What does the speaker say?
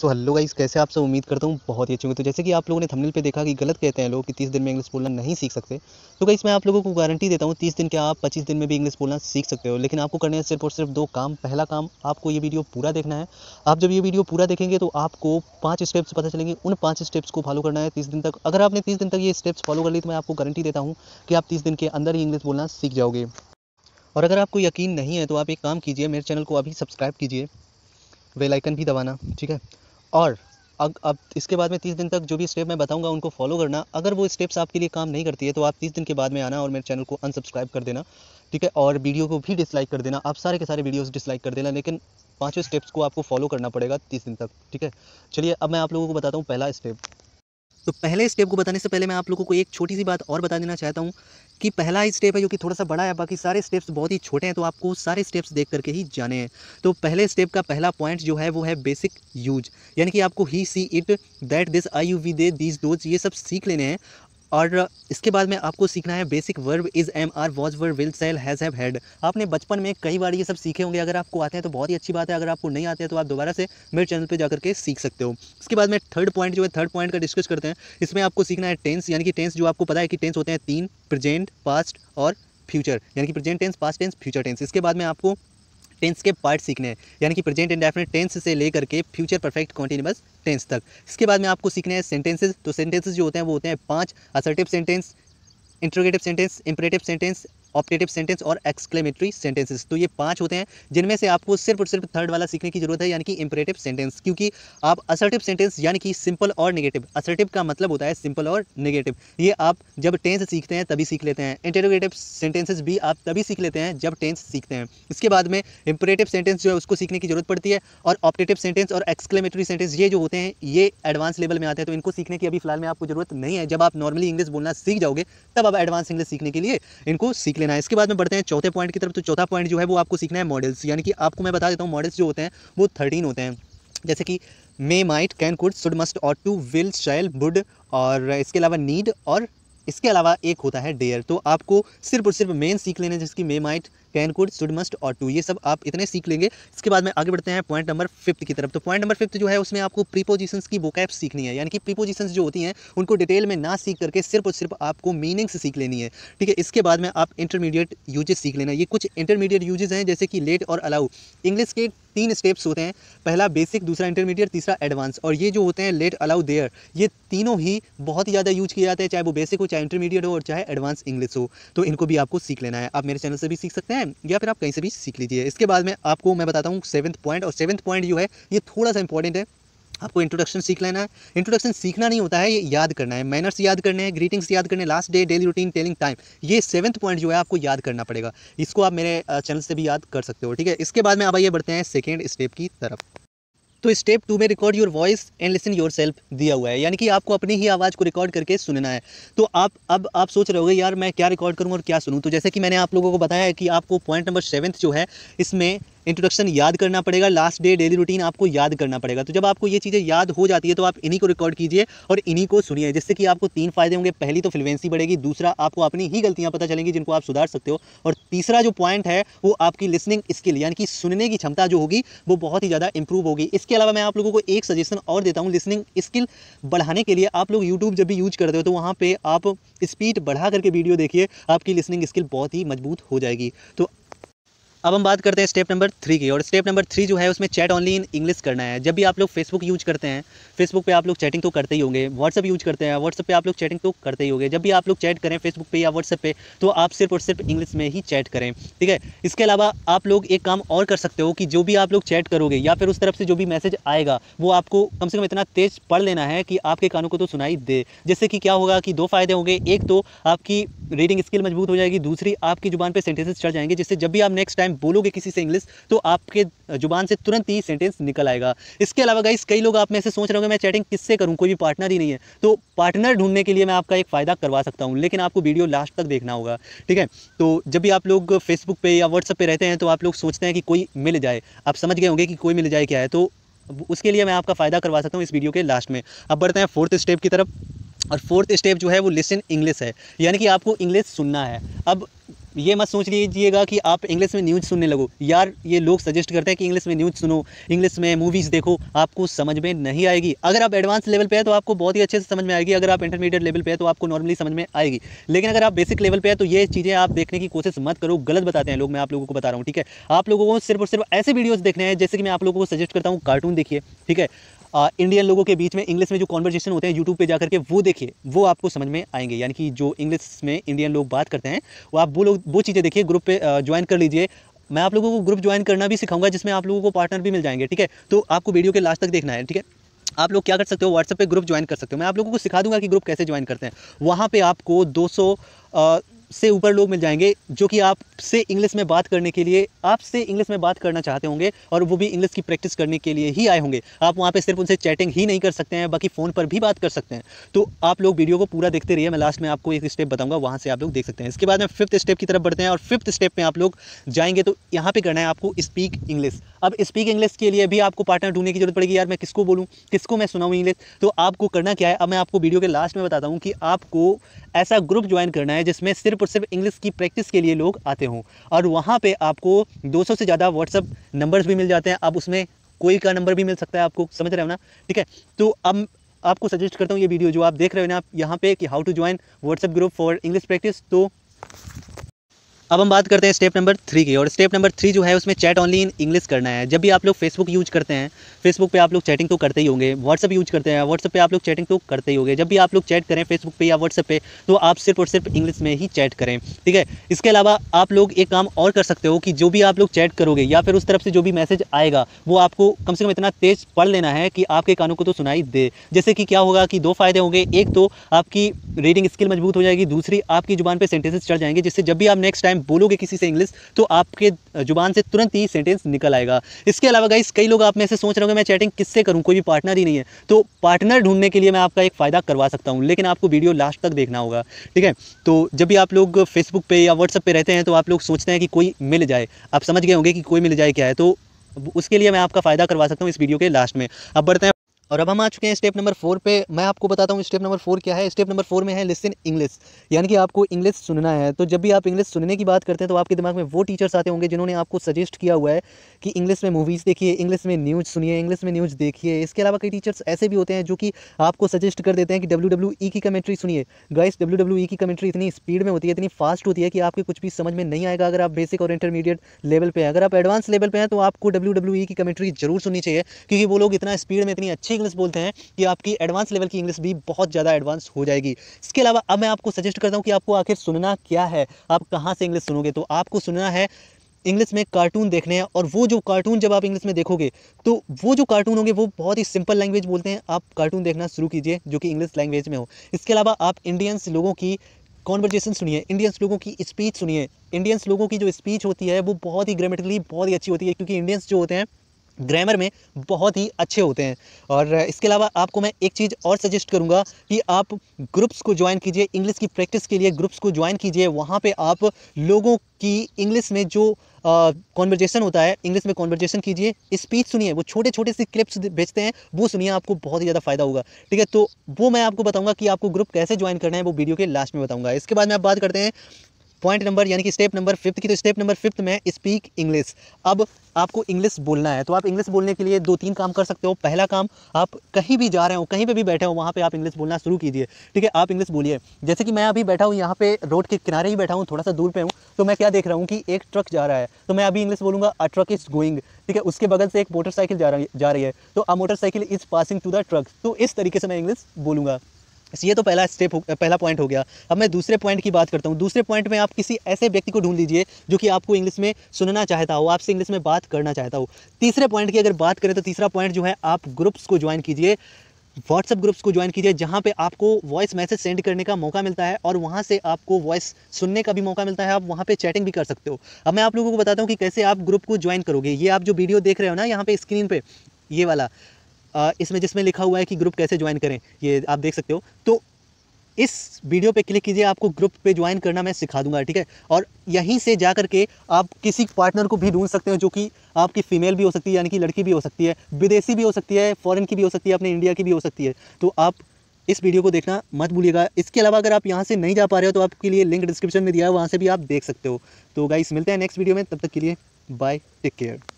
so hello guys कैसे आपसे उम्मीद करता हूँ बहुत ही अच्छे होंगे तो जैसे कि आप लोगों ने थंबनेल पे देखा कि गलत कहते हैं लोग कि तीस दिन में इंग्लिश बोलना नहीं सीख सकते तो गाइस मैं आप लोगों को गारंटी देता हूँ तीस दिन के आप पच्चीस दिन में भी इंग्लिश बोलना सीख सकते हो लेकिन आपको करने सिर्फ और सिर्फ दो काम पहला काम आपको ये वीडियो पूरा देखना है आप जब ये वीडियो पूरा देखेंगे तो आपको पाँच स्टेप्स पता चलेंगे उन पाँच स्टेप्स को फॉलो करना है तीस दिन तक अगर आपने तीस दिन तक ये स्टेप्स फॉलो कर ली तो मैं आपको गारंटी देता हूँ कि आप तीस दिन के अंदर ही इंग्लिश बोलना सीख जाओगे और अगर आपको यकीन नहीं है तो आप एक काम कीजिए मेरे चैनल को अभी सब्सक्राइब कीजिए बेल आइकन भी दबाना ठीक है और अब अब इसके बाद में तीस दिन तक जो भी स्टेप मैं बताऊंगा उनको फॉलो करना अगर वो स्टेप्स आपके लिए काम नहीं करती है तो आप तीस दिन के बाद में आना और मेरे चैनल को अनसब्सक्राइब कर देना ठीक है और वीडियो को भी डिसलाइक कर देना आप सारे के सारे वीडियोस डिसलाइक कर देना लेकिन पाँचों स्टेप्स को आपको फॉलो करना पड़ेगा तीस दिन तक ठीक है चलिए अब मैं आप लोगों को बताता हूँ पहला स्टेप तो पहले स्टेप को बताने से पहले मैं आप लोगों को एक छोटी सी बात और बता देना चाहता हूँ कि पहला ही स्टेप है जो कि थोड़ा सा बड़ा है बाकी सारे स्टेप्स बहुत ही छोटे हैं तो आपको सारे स्टेप्स देख करके ही जाने हैं तो पहले स्टेप का पहला पॉइंट जो है वो है बेसिक यूज यानी कि आपको he she it that this I you we they these those ये सब सीख लेने हैं और इसके बाद में आपको सीखना है basic verb is am are was were will shall has have had आपने बचपन में कई बार ये सब सीखे होंगे अगर आपको आते हैं तो बहुत ही अच्छी बात है अगर आपको नहीं आते हैं तो आप दोबारा से मेरे चैनल पे जाकर के सीख सकते हो इसके बाद में थर्ड पॉइंट जो है थर्ड पॉइंट का डिस्कस करते हैं इसमें आपको सीखना है टेंस यानी कि टेंस जो आपको पता है कि टेंस होते हैं तीन प्रजेंट पास्ट और फ्यूचर यानी कि present tense past tense future tense इसके बाद में आपको टेंस के पार्ट सीखने हैं यानी कि प्रेजेंट इंडेफिनेट टेंस से लेकर के फ्यूचर परफेक्ट कॉन्टिन्यूस टेंस तक इसके बाद में आपको सीखना है सेंटेंसेज तो सेंटेंसेज जो होते हैं वो होते हैं पाँच assertive sentence interrogative sentence imperative sentence optative sentence और एक्सक्लेमेटरी सेंटेंसेस तो ये पांच होते हैं जिनमें से आपको सिर्फ और सिर्फ थर्ड वाला सीखने की जरूरत है यानी कि इंपरेटिव सेंटेंस क्योंकि आप असर्टिव सेंटेंस यानी कि सिंपल और निगेटिव असर्टिव का मतलब होता है सिंपल और निगेटिव ये आप जब टेंस सीखते हैं तभी सीख लेते हैं इंटेरोगेटिव सेंटेंसेज भी आप तभी सीख लेते हैं जब टेंस सीखते हैं इसके बाद में इंपरेटिव सेंटेंस जो है उसको सीखने की जरूरत पड़ती है और ऑप्टेटिव सेंटेंस और एक्सक्लेमेटरी सेंटेंस ये जो होते हैं ये एडवांस लेवल में आते हैं तो इनको सीखने की अभी फिलहाल में आपको जरूरत नहीं है जब आप नॉर्मली इंग्लिश बोलना सीख जाओगे तब आप एडवांस इंग्लिश सीखने के लिए इनको सीख देना है इसके बाद में बढ़ते हैं चौथे पॉइंट की तरफ तो चौथा पॉइंट जो है वो आपको सीखना है मॉडल्स यानी कि आपको मैं बता देता हूँ मॉडल्स जो होते हैं वो थर्टीन होते हैं जैसे कि may might can could should must ought to will shall would और इसके अलावा नीड और इसके अलावा एक होता है डेयर तो आपको सिर्फ और सिर्फ मेन सीख लेने जिसकी may might can could should must ought to ये सब आप इतने सीख लेंगे इसके बाद में आगे बढ़ते हैं पॉइंट नंबर फिफ्थ की तरफ तो पॉइंट नंबर फिफ्थ जो है उसमें आपको प्रीपोजिशन की वोकैप सीखनी है यानी कि प्रीपोजिशन जो होती हैं उनको डिटेल में ना सीख करके सिर्फ और सिर्फ आपको मीनिंग्स सीख लेनी है ठीक है इसके बाद में आप इंटरमीडिएट यूजेस सीख लेना ये कुछ इंटरमीडिएट यूजेस हैं जैसे कि लेट और अलाउ इंग्लिश के तीन स्टेप्स होते हैं पहला बेसिक दूसरा इंटरमीडिएट तीसरा एडवांस और ये जो होते हैं लेट अलाउ देयर ये तीनों ही बहुत ही ज़्यादा यूज किए जाते हैं चाहे वो बेसिक हो चाहे इंटरमीडिएट हो और चाहे एडवांस इंग्लिश हो तो इनको भी आपको सीख लेना है आप मेरे चैनल से भी सीख सकते हैं है या फिर आप कहीं से भी सीख लीजिए इसके बाद में आपको मैं बताता हूँ सेवन्थ पॉइंट और सेवन्थ पॉइंट जो है ये थोड़ा सा इंपॉर्टेंट है आपको इंट्रोडक्शन सीख लेना है इंट्रोडक्शन सीखना नहीं होता है ये याद करना है मैनर्स याद करने हैं ग्रीटिंग्स याद करने last day daily routine telling time ये सेवन्थ पॉइंट जो है आपको याद करना पड़ेगा इसको आप मेरे चैनल से भी याद कर सकते हो ठीक है इसके बाद में अब आइए बढ़ते हैं सेकेंड स्टेप की तरफ तो स्टेप टू में record your voice and listen yourself दिया हुआ है यानी कि आपको अपनी ही आवाज़ को रिकॉर्ड करके सुनना है तो आप अब आप सोच रहे होगे यार मैं क्या रिकॉर्ड करूँ और क्या सुनूँ तो जैसे कि मैंने आप लोगों को बताया है कि आपको पॉइंट नंबर सेवन्थ जो है इसमें इंट्रोडक्शन याद करना पड़ेगा लास्ट डे डेली रूटीन आपको याद करना पड़ेगा तो जब आपको ये चीज़ें याद हो जाती है तो आप इन्हीं को रिकॉर्ड कीजिए और इन्हीं को सुनिए जिससे कि आपको तीन फायदे होंगे पहली तो फ्रिक्वेंसी बढ़ेगी दूसरा आपको अपनी ही गलतियाँ पता चलेंगी जिनको आप सुधार सकते हो और तीसरा जो पॉइंट है वो आपकी लिसनिंग स्किल यानी कि सुनने की क्षमता जो होगी वो बहुत ही ज़्यादा इंप्रूव होगी इसके अलावा मैं आप लोगों को एक सजेशन और देता हूँ लिसनिंग स्किल बढ़ाने के लिए आप लोग यूट्यूब जब भी यूज करते हो तो वहाँ पर आप स्पीड बढ़ा करके वीडियो देखिए आपकी लिसनिंग स्किल बहुत ही मजबूत हो जाएगी तो अब हम बात करते हैं स्टेप नंबर थ्री की और स्टेप नंबर थ्री जो है उसमें चैट ओनली इन इंग्लिश करना है जब भी आप लोग फेसबुक यूज करते हैं फेसबुक पे आप लोग चैटिंग तो करते ही होंगे व्हाट्सअप यूज करते हैं व्हाट्सअप पे आप लोग चैटिंग तो करते ही होंगे जब भी आप लोग चैट करें फेसबुक पे या व्हाट्सअप पे तो आप सिर्फ और सिर्फ इंग्लिश में ही चैट करें ठीक है इसके अलावा आप लोग एक काम और कर सकते हो कि जो भी आप लोग चैट करोगे या फिर उस तरफ से जो भी मैसेज आएगा वो आपको कम से कम इतना तेज पढ़ लेना है कि आपके कानों को तो सुनाई दे जैसे कि क्या होगा कि दो फायदे होंगे एक तो आपकी रीडिंग स्किल मजबूत हो जाएगी दूसरी आपकी जुबान पर सेंटेंसेस चढ़ जाएंगे जिससे जब भी आप नेक्स्ट टाइम बोलोगे किसी से इंग्लिश तो आपके जुबान से तुरंत ही सेंटेंस निकल आएगा इसके अलावा गाइस कई लोग आप में ऐसे सोच रहे होंगे मैं चैटिंग किससे करूँ कोई भी पार्टनर ही नहीं है तो पार्टनर ढूंढने के लिए मैं आपका एक फ़ायदा करवा सकता हूँ लेकिन आपको वीडियो लास्ट तक देखना होगा ठीक है तो जब भी आप लोग फेसबुक पे या व्हाट्सअप पे रहते हैं तो आप लोग सोचते हैं कि कोई मिल जाए आप समझ गए होंगे कि कोई मिल जाए क्या है तो उसके लिए मैं आपका फ़ायदा करवा सकता हूँ इस वीडियो के लास्ट में अब बढ़ते हैं फोर्थ स्टेप की तरफ और फोर्थ स्टेप जो है वो लिसन इंग्लिश है यानी कि आपको इंग्लिश सुनना है अब ये मत सोच लीजिएगा कि आप इंग्लिश में न्यूज़ सुनने लगो यार ये लोग सजेस्ट करते हैं कि इंग्लिश में न्यूज़ सुनो इंग्लिश में मूवीज़ देखो आपको समझ में नहीं आएगी अगर आप एडवांस लेवल पे है तो आपको बहुत ही अच्छे से समझ में आएगी अगर आप इंटरमीडिएट लेवल पे है तो आपको नॉर्मली समझ में आएगी लेकिन अगर आप बेसिक लेवल पर है तो ये चीज़ें आप देखने की कोशिश मत करो गलत बताते हैं लोग मैं आप लोगों को बता रहा हूँ ठीक है आप लोगों को सिर्फ और सिर्फ ऐसे वीडियोज़ देखने हैं जैसे कि मैं आप लोगों को सजेस्ट करता हूँ कार्टून देखिए ठीक है इंडियन लोगों के बीच में इंग्लिश में जो कॉन्वर्जेशन होते हैं यूट्यूब पे जा करके वो देखिए वो आपको समझ में आएंगे यानी कि जो इंग्लिश में इंडियन लोग बात करते हैं वो आप वो लोग वो चीज़ें देखिए ग्रुप पे ज्वाइन कर लीजिए मैं आप लोगों को ग्रुप ज्वाइन करना भी सिखाऊंगा जिसमें आप लोगों को पार्टनर भी मिल जाएंगे ठीक है तो आपको वीडियो के लास्ट तक देखना है ठीक है आप लोग क्या कर सकते हो व्हाट्सएप पर ग्रुप ज्वाइन कर सकते हो मैं आप लोगों को सिखा दूंगा कि ग्रुप कैसे ज्वाइन करते हैं वहाँ पे आपको दो से ऊपर लोग मिल जाएंगे जो कि आपसे इंग्लिश में बात करने के लिए आपसे इंग्लिश में बात करना चाहते होंगे और वो भी इंग्लिश की प्रैक्टिस करने के लिए ही आए होंगे आप वहाँ पर सिर्फ उनसे चैटिंग ही नहीं कर सकते हैं बाकी फ़ोन पर भी बात कर सकते हैं तो आप लोग वीडियो को पूरा देखते रहिए मैं लास्ट में आपको एक स्टेप बताऊँगा वहाँ से आप लोग देख सकते हैं इसके बाद में फिफ्थ स्टेप की तरफ बढ़ते हैं और फिफ्थ स्टेप में आप लोग जाएंगे तो यहाँ पर करना है आपको स्पीक इंग्लिश अब स्पीक इंग्लिश के लिए भी आपको पार्टनर ढूंढने की जरूरत पड़ेगी यार मैं किसको बोलूँ किसको मैं सुनाऊँ इंग्लिश तो आपको करना क्या है अब मैं आपको वीडियो के लास्ट में बताता हूँ कि आपको ऐसा ग्रुप ज्वाइन करना है जिसमें सिर्फ और सिर्फ इंग्लिश की प्रैक्टिस के लिए लोग आते हों और वहाँ पर आपको दो से ज़्यादा व्हाट्सअप नंबर्स भी मिल जाते हैं आप उसमें कोई का नंबर भी मिल सकता है आपको समझ रहे हो ना ठीक है तो अब आपको सजेस्ट करता हूँ ये वीडियो जो आप देख रहे हो ना आप यहाँ पे कि how to join WhatsApp group for English practice तो अब हम बात करते हैं स्टेप नंबर थ्री की और स्टेप नंबर थ्री जो है उसमें चैट ऑनली इन इंग्लिश करना है जब भी आप लोग फेसबुक यूज करते हैं फेसबुक पे आप लोग चैटिंग तो करते ही होंगे व्हाट्सअप यूज करते हैं व्हाट्सअप पे आप लोग चैटिंग तो करते ही होंगे जब भी आप लोग चैट करें फेसबुक पे या व्हाट्सअप पे तो आप सिर्फ और सिर्फ इंग्लिश में ही चैट करें ठीक है इसके अलावा आप लोग एक काम और कर सकते हो कि जो भी आप लोग चैट करोगे या फिर उस तरफ से जो भी मैसेज आएगा वो आपको कम से कम इतना तेज पढ़ लेना है कि आपके कानों को तो सुनाई दे जैसे कि क्या होगा कि दो फायदे होंगे एक तो आपकी रीडिंग स्किल मजबूत हो जाएगी दूसरी आपकी जुबान पर सेंटेंसेज चढ़ जाएंगे जिससे जब भी आप नेक्स्ट टाइम टाइम बोलोगे किसी से इंग्लिश तो आपके जुबान से तुरंत ही सेंटेंस निकल आएगा इसके अलावा गाइस कई लोग आप में से सोच रहे होंगे मैं चैटिंग किससे करूँ कोई भी पार्टनर ही नहीं है तो पार्टनर ढूंढने के लिए मैं आपका एक फ़ायदा करवा सकता हूँ लेकिन आपको वीडियो लास्ट तक देखना होगा ठीक है तो जब भी आप लोग फेसबुक पर या व्हाट्सअप पर रहते हैं तो आप लोग सोचते हैं कि कोई मिल जाए आप समझ गए होंगे कि कोई मिल जाए क्या है तो उसके लिए मैं आपका फ़ायदा करवा सकता हूँ इस वीडियो के लास्ट में अब बढ़ते हैं और अब हम आ चुके हैं स्टेप नंबर फोर पे मैं आपको बताता हूँ स्टेप नंबर फोर क्या है स्टेप नंबर फोर में है लिसन इंग्लिश यानी कि आपको इंग्लिश सुनना है तो जब भी आप इंग्लिश सुनने की बात करते हैं तो आपके दिमाग में वो टीचर्स आते होंगे जिन्होंने आपको सजेस्ट किया हुआ है कि इंग्लिश में मूवीज़ देखिए इंग्लिश में न्यूज़ सुनिए इंग्लिश में न्यूज़ देखिए इसके अलावा कई टीचर्स ऐसे भी होते हैं जो कि आपको सजेस्ट कर देते हैं कि डब्ल्यू e की कमेंट्री सुनिए गाइस डब्ल्यू e की कमेंट्री इतनी स्पीड में होती है इतनी फास्ट होती है कि आपके कुछ भी समझ में नहीं आएगा अगर आप बेसिक और इंटरमीडिएट लेवल पर हैं अगर आप एडवांस लेवल पर हैं तो आपको डब्ल्यू e की कमेंट्री जरूर सुननी चाहिए क्योंकि वो लोग इतना स्पीड में इतनी अच्छी की इंग्लिश बोलते हैं कि आपकी एडवांस लेवल की इंग्लिश भी बहुत ज़्यादा एडवांस हो जाएगी इसके अलावा अब मैं आपको सजेस्ट करता हूँ कि आपको आखिर सुनना क्या है आप कहाँ से इंग्लिश सुनोगे तो आपको सुनना है इंग्लिश में कार्टून देखने हैं और वो जो कार्टून जब आप इंग्लिश में देखोगे तो वो जो कार्टून होंगे वो बहुत ही सिंपल लैंग्वेज बोलते हैं आप कार्टून देखना शुरू कीजिए जो कि इंग्लिश लैंग्वेज में हो इसके अलावा आप इंडियंस लोगों की कॉन्वर्जेशन सुनिए इंडियंस लोगों की स्पीच सुनिए इंडियंस लोगों की जो स्पीच होती है वो बहुत ही ग्रामेटिकली बहुत ही अच्छी होती है क्योंकि इंडियंस जो होते हैं ग्रामर में बहुत ही अच्छे होते हैं और इसके अलावा आपको मैं एक चीज़ और सजेस्ट करूँगा कि आप ग्रुप्स को ज्वाइन कीजिए इंग्लिश की प्रैक्टिस के लिए ग्रुप्स को ज्वाइन कीजिए वहाँ पे आप लोगों की इंग्लिश में जो कॉन्वर्जेसन होता है इंग्लिश में कॉन्वर्जेसन कीजिए स्पीच सुनिए वो छोटे छोटे से क्लिप्स भेजते हैं वो सुनिए आपको बहुत ही ज़्यादा फायदा होगा ठीक है तो वो मैं आपको बताऊँगा कि आपको ग्रुप कैसे ज्वाइन करना है वो वीडियो के लास्ट में बताऊँगा इसके बाद में आप बात करते हैं पॉइंट नंबर यानी कि स्टेप नंबर फिफ्थ की तो स्टेप नंबर फिफ्थ में स्पीक इंग्लिश अब आपको इंग्लिश बोलना है तो आप इंग्लिश बोलने के लिए दो तीन काम कर सकते हो पहला काम आप कहीं भी जा रहे हो कहीं पे भी बैठे हो वहाँ पे आप इंग्लिश बोलना शुरू कीजिए ठीक है आप इंग्लिश बोलिए जैसे कि मैं अभी बैठा हूँ यहाँ पे रोड के किनारे ही बैठा हूँ थोड़ा सा दूर पे हूँ तो मैं क्या देख रहा हूँ कि एक ट्रक जा रहा है तो मैं अभी इंग्लिश बोलूँगा अ ट्रक इज़ गोइंग ठीक है उसके बगल से एक मोटरसाइकिल जा रही जा रही है तो a motorcycle is passing to the truck तो इस तरीके से मैं इंग्लिश बोलूँगा ये तो पहला स्टेप पहला पॉइंट हो गया अब मैं दूसरे पॉइंट की बात करता हूँ दूसरे पॉइंट में आप किसी ऐसे व्यक्ति को ढूंढ लीजिए जो कि आपको इंग्लिश में सुनना चाहता हो आपसे इंग्लिश में बात करना चाहता हो तीसरे पॉइंट की अगर बात करें तो तीसरा पॉइंट जो है आप ग्रुप्स को ज्वाइन कीजिए व्हाट्सअप ग्रुप्स को ज्वाइन कीजिए जहाँ पे आपको वॉइस मैसेज सेंड करने का मौका मिलता है और वहाँ से आपको वॉइस सुनने का भी मौका मिलता है आप वहाँ पे चैटिंग भी कर सकते हो अब मैं आप लोगों को बताता हूँ कि कैसे आप ग्रुप को ज्वाइन करोगे ये आप जो वीडियो देख रहे हो ना यहाँ पे स्क्रीन पे ये वाला इसमें जिसमें लिखा हुआ है कि ग्रुप कैसे ज्वाइन करें ये आप देख सकते हो तो इस वीडियो पे क्लिक कीजिए आपको ग्रुप पे ज्वाइन करना मैं सिखा दूंगा ठीक है और यहीं से जा करके आप किसी पार्टनर को भी ढूंढ सकते हो जो कि आपकी फ़ीमेल भी हो सकती है यानी कि लड़की भी हो सकती है विदेशी भी हो सकती है फॉरेन की भी हो सकती है अपने इंडिया की भी हो सकती है तो आप इस वीडियो को देखना मत भूलिएगा इसके अलावा अगर आप यहाँ से नहीं जा पा रहे हो तो आपके लिए लिंक डिस्क्रिप्शन में दिया है वहाँ से भी आप देख सकते हो तो गाइस मिलते हैं नेक्स्ट वीडियो में तब तक के लिए बाय टेक केयर